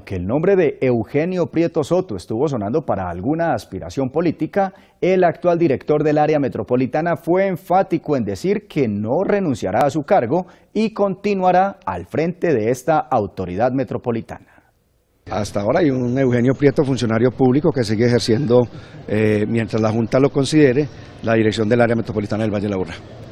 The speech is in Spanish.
aunque el nombre de Eugenio Prieto Soto estuvo sonando para alguna aspiración política, el actual director del área metropolitana fue enfático en decir que no renunciará a su cargo y continuará al frente de esta autoridad metropolitana. Hasta ahora hay un Eugenio Prieto, funcionario público, que sigue ejerciendo, eh, mientras la Junta lo considere, la dirección del área metropolitana del Valle de la Borra.